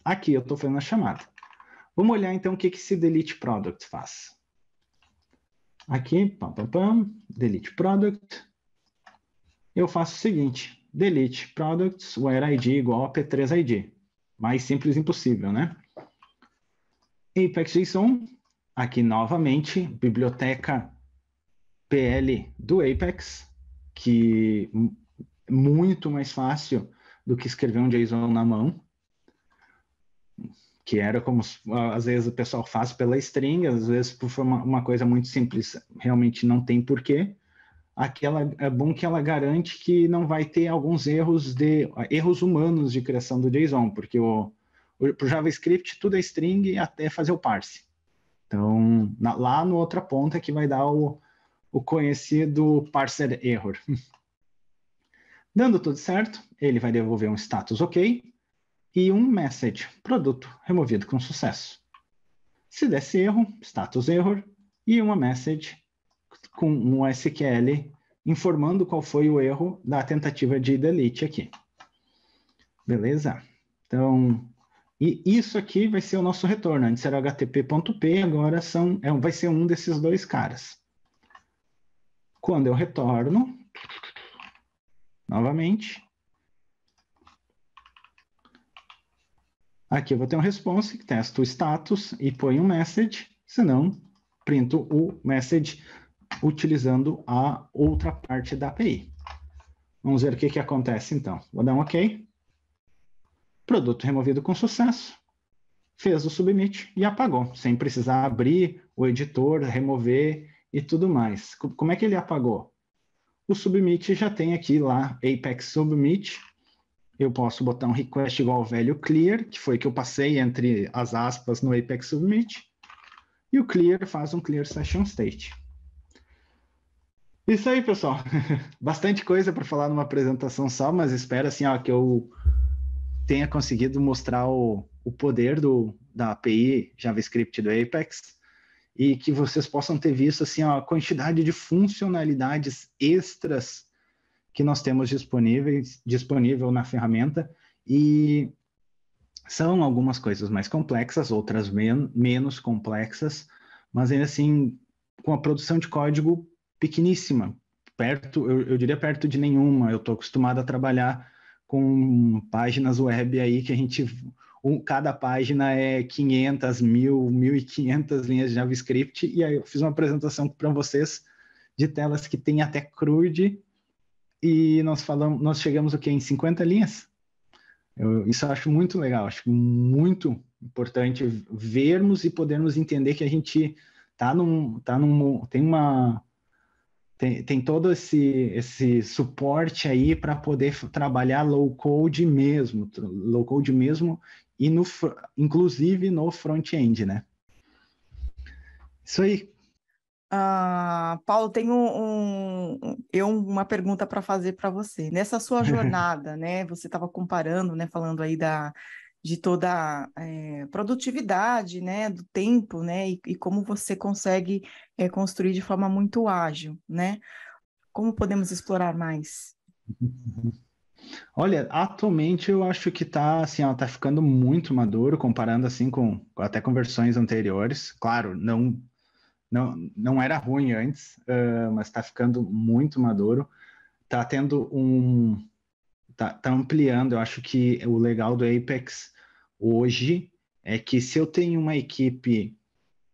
Aqui eu estou fazendo a chamada. Vamos olhar então o que, que esse delete product faz. Aqui, pam, pam, pam, delete product. Eu faço o seguinte, delete products where id igual a p3id. Mais simples impossível, né? Apex.json, aqui novamente, biblioteca PL do Apex, que é muito mais fácil do que escrever um JSON na mão, que era como às vezes o pessoal faz pela string, às vezes por uma, uma coisa muito simples, realmente não tem porquê aquela é bom que ela garante que não vai ter alguns erros de erros humanos de criação do JSON, porque o, o pro JavaScript tudo é string até fazer o parse. Então, na, lá no outra ponta é que vai dar o, o conhecido parser error. Dando tudo certo, ele vai devolver um status OK e um message produto removido com sucesso. Se desse erro, status error e uma message com um SQL informando qual foi o erro da tentativa de delete aqui. Beleza? Então, e isso aqui vai ser o nosso retorno. Antes era http.p, agora são, é, vai ser um desses dois caras. Quando eu retorno, novamente, aqui eu vou ter um response, que testa o status e põe um message, senão printo o message utilizando a outra parte da API. Vamos ver o que, que acontece então. Vou dar um OK. Produto removido com sucesso. Fez o submit e apagou, sem precisar abrir o editor, remover e tudo mais. Como é que ele apagou? O submit já tem aqui lá, Apex Submit. Eu posso botar um request igual ao velho clear, que foi que eu passei entre as aspas no Apex Submit. E o clear faz um clear session state. Isso aí, pessoal. Bastante coisa para falar numa apresentação só, mas espero assim, ó, que eu tenha conseguido mostrar o, o poder do, da API JavaScript do Apex e que vocês possam ter visto assim, ó, a quantidade de funcionalidades extras que nós temos disponíveis, disponível na ferramenta e são algumas coisas mais complexas, outras men menos complexas, mas ainda assim, com a produção de código pequeníssima, perto, eu, eu diria perto de nenhuma. Eu estou acostumado a trabalhar com páginas web aí que a gente um, cada página é 500, 1000, 1500 linhas de JavaScript e aí eu fiz uma apresentação para vocês de telas que tem até crude e nós falamos, nós chegamos o que em 50 linhas. Eu, isso eu acho muito legal, acho muito importante vermos e podermos entender que a gente tá num tá num tem uma tem, tem todo esse, esse suporte aí para poder trabalhar low code mesmo, low code mesmo, e no, inclusive no front-end, né? Isso aí. Ah, Paulo, tenho um, eu uma pergunta para fazer para você. Nessa sua jornada, né? Você estava comparando, né? Falando aí da, de toda a eh, é, produtividade, né, do tempo, né, e, e como você consegue é, construir de forma muito ágil, né? Como podemos explorar mais? Olha, atualmente eu acho que está assim, ela tá ficando muito maduro, comparando assim com até com versões anteriores. Claro, não não, não era ruim antes, uh, mas está ficando muito maduro. Está tendo um está tá, ampliando. Eu acho que o legal do Apex hoje é que se eu tenho uma equipe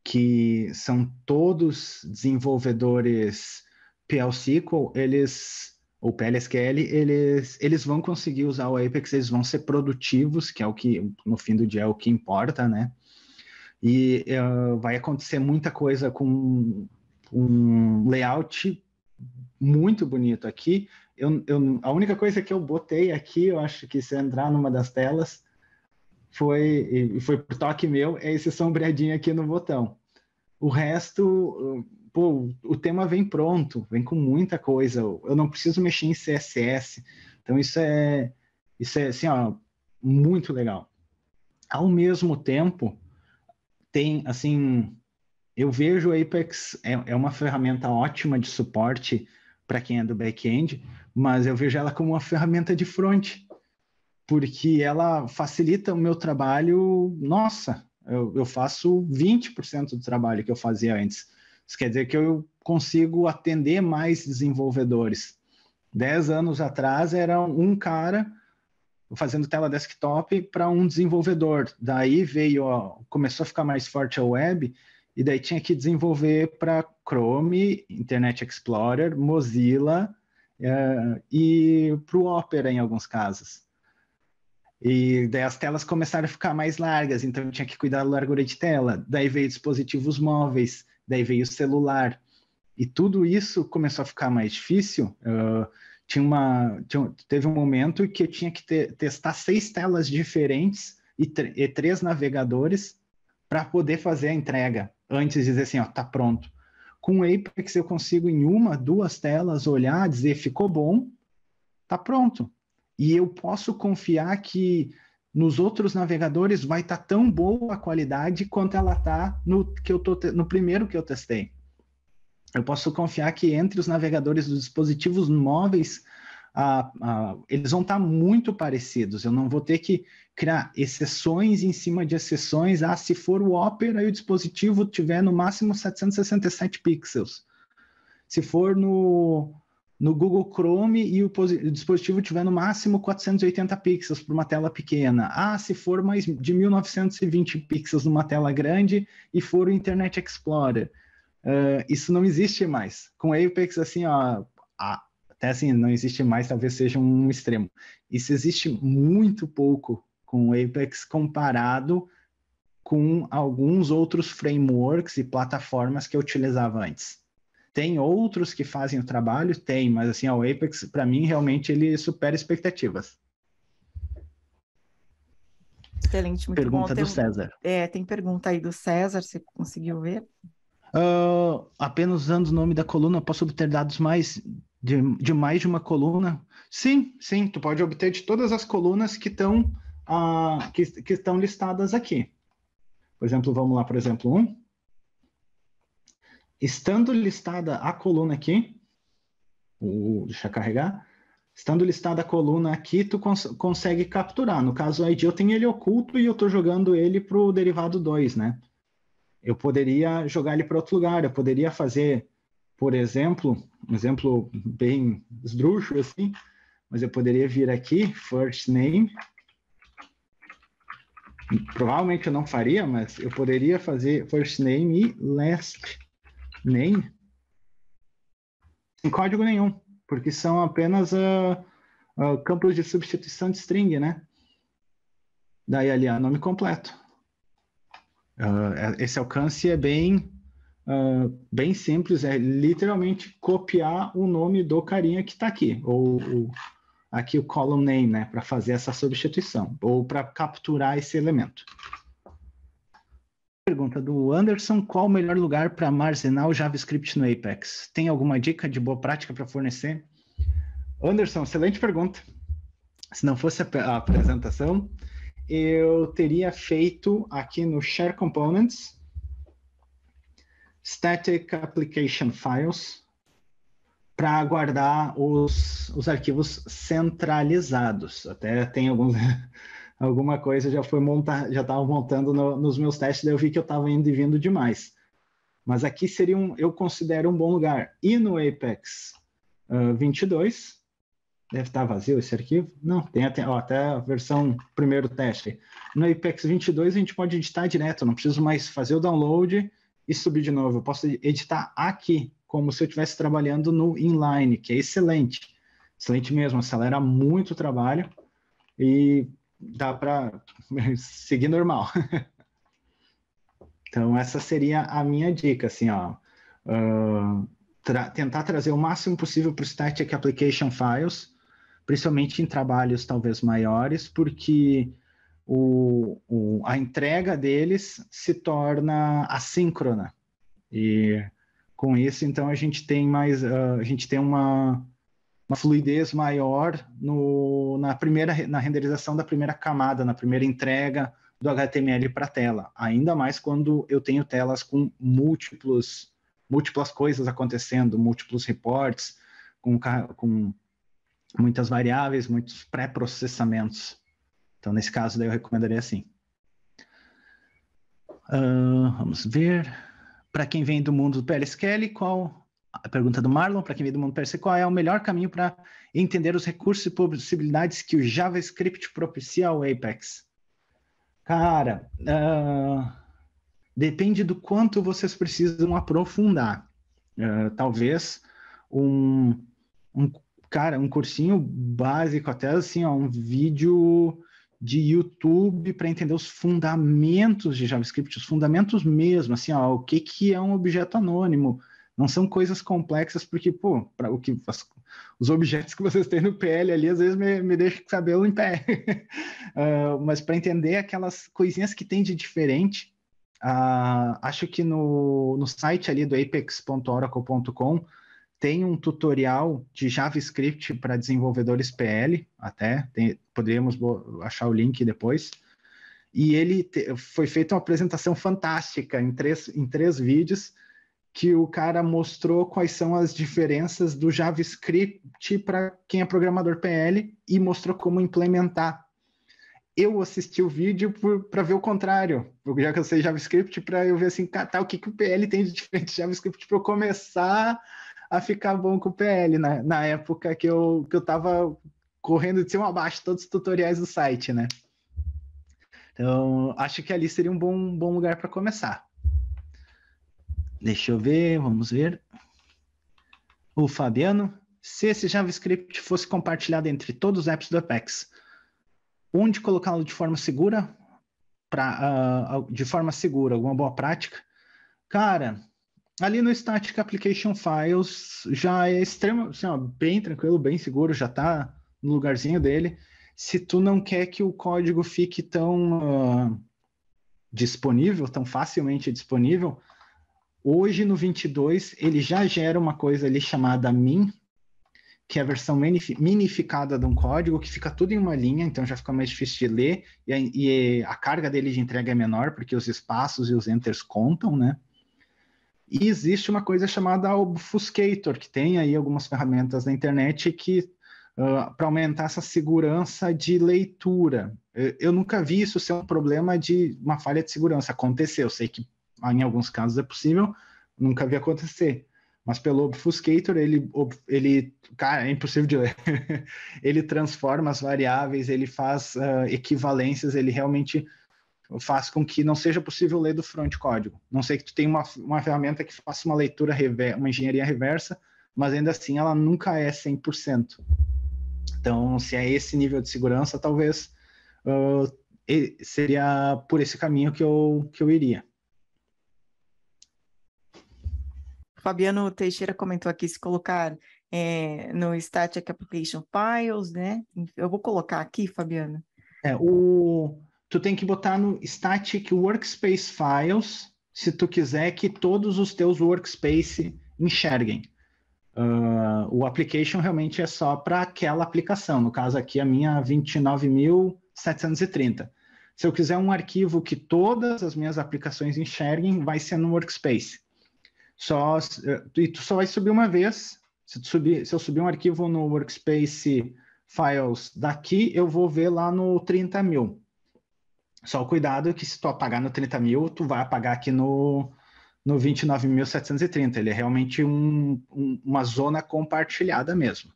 que são todos desenvolvedores PL/SQL, eles ou PLSQL, eles eles vão conseguir usar o Apex, eles vão ser produtivos, que é o que no fim do dia é o que importa, né? E uh, vai acontecer muita coisa com um layout muito bonito aqui. Eu, eu, a única coisa que eu botei aqui, eu acho que se entrar numa das telas, foi, foi por toque meu, é esse sombreadinho aqui no botão. O resto, pô, o tema vem pronto, vem com muita coisa. Eu não preciso mexer em CSS. Então isso é, isso é assim, ó, muito legal. Ao mesmo tempo, tem assim, eu vejo o Apex é, é uma ferramenta ótima de suporte para quem é do back-end, mas eu vejo ela como uma ferramenta de front porque ela facilita o meu trabalho. Nossa, eu, eu faço 20% do trabalho que eu fazia antes. Isso quer dizer que eu consigo atender mais desenvolvedores. Dez anos atrás era um cara fazendo tela desktop para um desenvolvedor. Daí veio, ó, começou a ficar mais forte a web, e daí tinha que desenvolver para Chrome, Internet Explorer, Mozilla eh, e para o Opera em alguns casos. E daí as telas começaram a ficar mais largas, então tinha que cuidar da largura de tela. Daí veio dispositivos móveis, daí veio o celular. E tudo isso começou a ficar mais difícil. Uh, tinha uma, tinha, teve um momento que eu tinha que testar seis telas diferentes e, e três navegadores para poder fazer a entrega. Antes de dizer assim, ó, tá pronto. Com o Apex eu consigo em uma, duas telas olhar, dizer ficou bom, tá pronto e eu posso confiar que nos outros navegadores vai estar tá tão boa a qualidade quanto ela está no que eu tô no primeiro que eu testei. Eu posso confiar que entre os navegadores dos dispositivos móveis ah, ah, eles vão estar tá muito parecidos. Eu não vou ter que criar exceções em cima de exceções. Ah, se for o Opera e o dispositivo tiver no máximo 767 pixels. Se for no, no Google Chrome e o, o dispositivo tiver no máximo 480 pixels para uma tela pequena. Ah, se for mais de 1920 pixels numa tela grande e for o Internet Explorer. Uh, isso não existe mais. Com Apex, assim, ó, a, até assim, não existe mais, talvez seja um extremo. Isso existe muito pouco com Apex comparado com alguns outros frameworks e plataformas que eu utilizava antes. Tem outros que fazem o trabalho? Tem, mas assim, o Apex, para mim, realmente ele supera expectativas. Excelente, muito pergunta bom. do tem, César. É, tem pergunta aí do César, você conseguiu ver? Uh, apenas usando o nome da coluna, posso obter dados mais de, de, mais de uma coluna? Sim, sim, tu pode obter de todas as colunas que estão uh, ah, que, que estão listadas aqui. Por exemplo, vamos lá, por exemplo, um. Estando listada a coluna aqui, deixa eu carregar, estando listada a coluna aqui, tu cons consegue capturar. No caso, o ID eu tenho ele oculto e eu estou jogando ele para o derivado 2, né? Eu poderia jogar ele para outro lugar, eu poderia fazer, por exemplo, um exemplo bem esdrúxulo assim, mas eu poderia vir aqui, first name, provavelmente eu não faria, mas eu poderia fazer first name e last nem? Sem código nenhum, porque são apenas uh, uh, campos de substituição de string, né? Daí ali é nome completo. Uh, esse alcance é bem, bem simples, é literalmente copiar o nome do carinha que está aqui, ou, ou aqui o column name, né, para fazer essa substituição, ou para capturar esse elemento. Pergunta do Anderson: qual o melhor lugar para armazenar o JavaScript no Apex? Tem alguma dica de boa prática para fornecer? Anderson, excelente pergunta. Se não fosse a, apresentação, eu teria feito aqui no Share Components, Static Application Files, para guardar os, os arquivos centralizados. Até tem alguns. alguma coisa já foi montar, já estava montando no, nos meus testes, daí eu vi que eu estava indo e vindo demais. Mas aqui seria um, eu considero um bom lugar. E no Apex uh, ah, 22, deve estar tá vazio esse arquivo? Não, tem até, ó, até a versão primeiro teste. No Apex 22 a gente pode editar direto, não preciso mais fazer o download e subir de novo. Eu posso editar aqui, como se eu estivesse trabalhando no inline, que é excelente. Excelente mesmo, acelera muito o trabalho. E dá para seguir normal. então, essa seria a minha dica, assim, ó. Uh, tra tentar trazer o máximo possível para o Static Application Files, principalmente em trabalhos talvez maiores, porque o, o, a entrega deles se torna assíncrona. E com isso, então, a gente tem mais, uh, a gente tem uma, uma fluidez maior no, na primeira na renderização da primeira camada, na primeira entrega do HTML para a tela. Ainda mais quando eu tenho telas com múltiplos múltiplas coisas acontecendo, múltiplos reportes, com, com muitas variáveis, muitos pré-processamentos. Então, nesse caso, daí eu recomendaria assim. Uh, vamos ver. Para quem vem do mundo do PLSQL, qual a pergunta do Marlon, para quem vem do mundo perse, qual é o melhor caminho para entender os recursos e possibilidades que o JavaScript propicia ao Apex? Cara, uh, depende do quanto vocês precisam aprofundar. Uh, talvez um, um, cara, um cursinho básico, até assim, ó, um vídeo de YouTube para entender os fundamentos de JavaScript, os fundamentos mesmo, assim, ó, o que, que é um objeto anônimo, não são coisas complexas, porque, pô, para o que as, os objetos que vocês têm no PL ali, às vezes me, me deixam com o cabelo em pé. uh, mas para entender aquelas coisinhas que tem de diferente, uh, acho que no, no site ali do apex.oracle.com tem um tutorial de JavaScript para desenvolvedores PL, até, tem, poderíamos achar o link depois. E ele te, foi feita uma apresentação fantástica em três, em três vídeos, que o cara mostrou quais são as diferenças do JavaScript para quem é programador PL e mostrou como implementar. Eu assisti o vídeo para ver o contrário, já que eu sei JavaScript, para eu ver assim, tá, o que, que o PL tem de diferente de JavaScript para eu começar a ficar bom com o PL na, na época que eu, que eu tava correndo de cima a baixo todos os tutoriais do site, né? Então, acho que ali seria um bom, um bom lugar para começar. Deixa eu ver, vamos ver. O Fabiano, se esse JavaScript fosse compartilhado entre todos os apps do Apex, onde colocá-lo de forma segura? Pra, uh, de forma segura, alguma boa prática? Cara, ali no Static Application Files já é extremo, assim, ó, bem tranquilo, bem seguro, já está no lugarzinho dele. Se tu não quer que o código fique tão uh, disponível, tão facilmente disponível, Hoje, no 22, ele já gera uma coisa ali chamada min, que é a versão minificada de um código, que fica tudo em uma linha, então já fica mais difícil de ler, e a, e a carga dele de entrega é menor, porque os espaços e os enters contam, né? E existe uma coisa chamada Obfuscator, que tem aí algumas ferramentas na internet que uh, para aumentar essa segurança de leitura. Eu, eu, nunca vi isso ser um problema de uma falha de segurança. Aconteceu, sei que em alguns casos é possível, nunca vi acontecer. Mas pelo Obfuscator, ele, ele cara, é impossível de ler. ele transforma as variáveis, ele faz uh, equivalências, ele realmente faz com que não seja possível ler do front código. Não sei que tu tem uma, uma ferramenta que faça uma leitura, rever, uma engenharia reversa, mas ainda assim ela nunca é 100%. Então, se é esse nível de segurança, talvez uh, seria por esse caminho que eu, que eu iria. Fabiano Teixeira comentou aqui se colocar é, no Static Application Files, né? Eu vou colocar aqui, Fabiano. É, o... Tu tem que botar no Static Workspace Files, se tu quiser que todos os teus workspace enxerguem. Uh, o application realmente é só para aquela aplicação. No caso aqui, a minha 29.730. Se eu quiser um arquivo que todas as minhas aplicações enxerguem, vai ser no workspace. Só, eh, e tu só vai subir uma vez. Se, subir, se eu subir um arquivo no Workspace Files daqui, eu vou ver lá no 30 mil. Só o cuidado que se tu apagar no 30 mil, tu vai apagar aqui no, no 29.730. Ele é realmente um, um, uma zona compartilhada mesmo.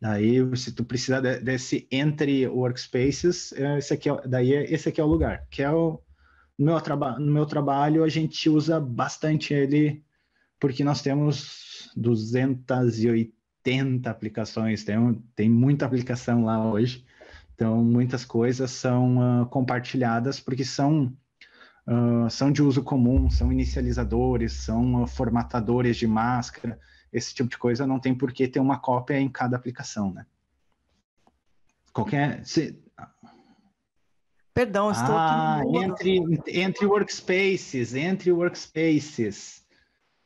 Daí, se tu precisar de, desse entre workspaces, eh, esse aqui é, daí é, esse aqui é o lugar, que é o no meu, no meu trabalho a gente usa bastante ele porque nós temos 280 aplicações, tem, tem muita aplicação lá hoje, então muitas coisas são uh, compartilhadas porque são, uh, são de uso comum, são inicializadores, são uh, formatadores de máscara, esse tipo de coisa não tem por que ter uma cópia em cada aplicação, né? Qualquer... Se... Perdão, estou ah, aqui. Entre, entre workspaces, entre workspaces.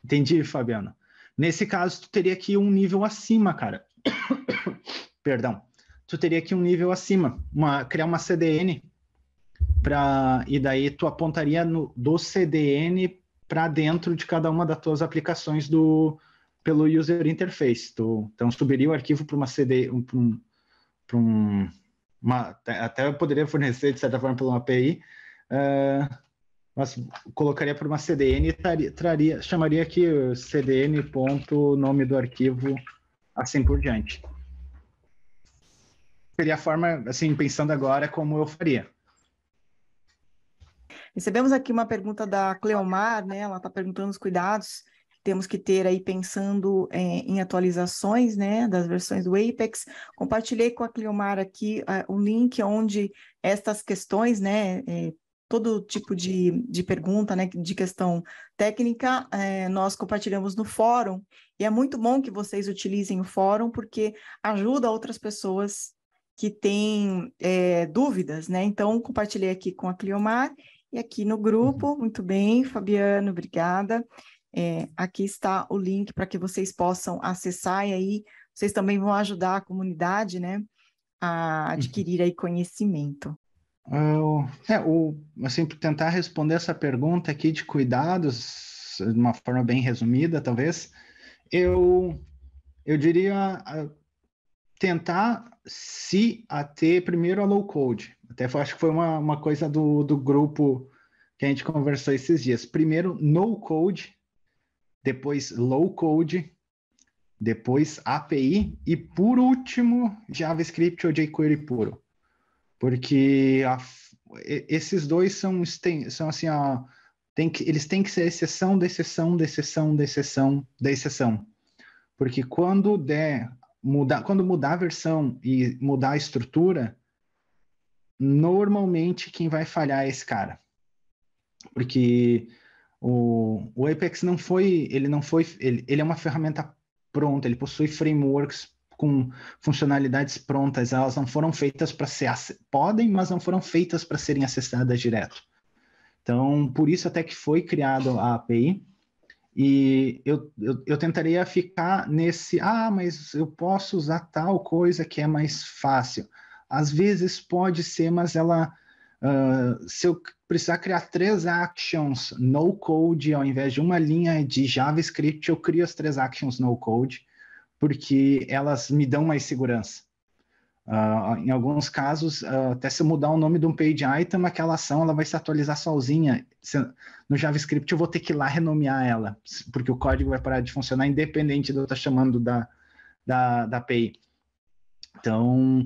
Entendi, Fabiano. Nesse caso, tu teria que ir um nível acima, cara. Perdão. Tu teria que ir um nível acima, uma, criar uma CDN para e daí tu apontaria no, do CDN para dentro de cada uma das tuas aplicações do pelo user interface. Tu, então subiria o arquivo para uma CD, um, pra um, uma, até poderia fornecer de certa forma pela API. Uh, ah, mas colocaria por uma CDN e traria, traria chamaria aqui CDN ponto nome do arquivo assim por diante. Seria a forma, assim, pensando agora como eu faria. Recebemos aqui uma pergunta da Cleomar, né? Ela está perguntando os cuidados temos que ter aí pensando é, em atualizações, né, das versões do Apex. Compartilhei com a Cleomar aqui é, o uh, um link onde estas questões, né, é, todo tipo de, de pergunta, né, de questão técnica, é, nós compartilhamos no fórum, e é muito bom que vocês utilizem o fórum, porque ajuda outras pessoas que têm é, dúvidas, né? Então, compartilhei aqui com a Cliomar e aqui no grupo, uhum. muito bem, Fabiano, obrigada. É, aqui está o link para que vocês possam acessar e aí vocês também vão ajudar a comunidade, né, a uhum. adquirir aí conhecimento. Ah, é, o, assim, tentar responder essa pergunta aqui de cuidados, de uma forma bem resumida, talvez, eu, eu diria ah, tentar se ater primeiro a low code. Até foi, acho que foi uma, uma coisa do, do grupo que a gente conversou esses dias. Primeiro, no code, depois low code, depois API e, por último, JavaScript ou jQuery puro porque a, esses dois são, são assim, a, tem que, eles têm que ser exceção da exceção da exceção da exceção da exceção. Porque quando der mudar, quando mudar a versão e mudar a estrutura, normalmente quem vai falhar é esse cara. Porque o, o Apex não foi, ele não foi, ele, ele é uma ferramenta pronta, ele possui frameworks com funcionalidades prontas, elas não foram feitas para ser podem, mas não foram feitas para serem acessadas direto. Então, por isso até que foi criado a API. E eu, eu, eu tentaria ficar nesse, ah, mas eu posso usar tal coisa que é mais fácil. Às vezes pode ser, mas ela Uh, se eu precisar criar três actions no code, ao invés de uma linha de JavaScript, eu crio as três actions no code porque elas me dão mais segurança. Uh, em alguns casos, uh, até se eu mudar o nome de um page item, aquela ação ela vai se atualizar sozinha. Se, no JavaScript eu vou ter que ir lá renomear ela, porque o código vai parar de funcionar independente de eu estar chamando da, da, da API. Então,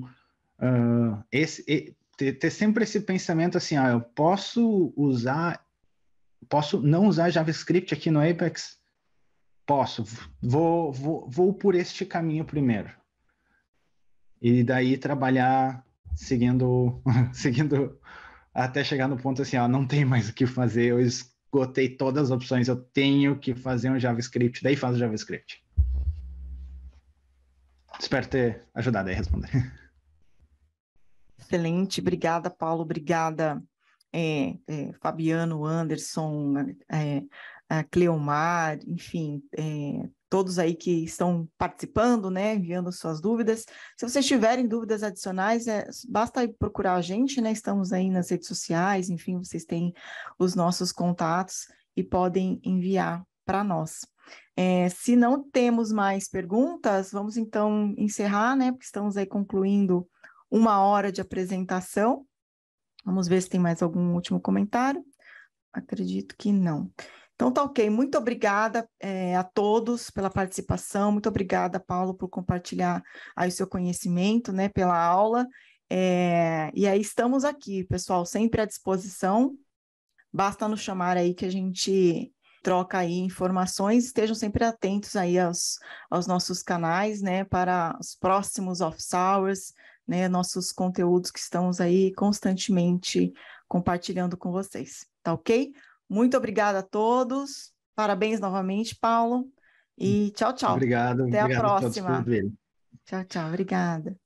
uh, esse, e, ter, ter, sempre esse pensamento assim, ah, eu posso usar, posso não usar JavaScript aqui no Apex, posso, vou, vou, vou por este caminho primeiro. E daí trabalhar seguindo, seguindo até chegar no ponto assim, ó, não tem mais o que fazer, eu esgotei todas as opções, eu tenho que fazer um JavaScript, daí faz o JavaScript. Espero ter ajudado aí a responder. Excelente, obrigada, Paulo, obrigada, é, é, Fabiano, Anderson, é, a Cleomar, enfim, é, todos aí que estão participando, né, enviando suas dúvidas. Se vocês tiverem dúvidas adicionais, é, basta procurar a gente, né, estamos aí nas redes sociais, enfim, vocês têm os nossos contatos e podem enviar para nós. É, se não temos mais perguntas, vamos então encerrar, né, porque estamos aí concluindo uma hora de apresentação. Vamos ver se tem mais algum último comentário. Acredito que não. Então tá ok, muito obrigada é, a todos pela participação, muito obrigada, Paulo, por compartilhar aí o seu conhecimento, né, pela aula. É, e aí estamos aqui, pessoal, sempre à disposição. Basta nos chamar aí que a gente troca aí informações, estejam sempre atentos aí aos, aos nossos canais, né, para os próximos office hours, né, nossos conteúdos que estamos aí constantemente compartilhando com vocês, tá ok? Muito obrigada a todos. Parabéns novamente, Paulo. E tchau, tchau. Obrigado. Até obrigado a próxima. A tchau, tchau. Obrigada.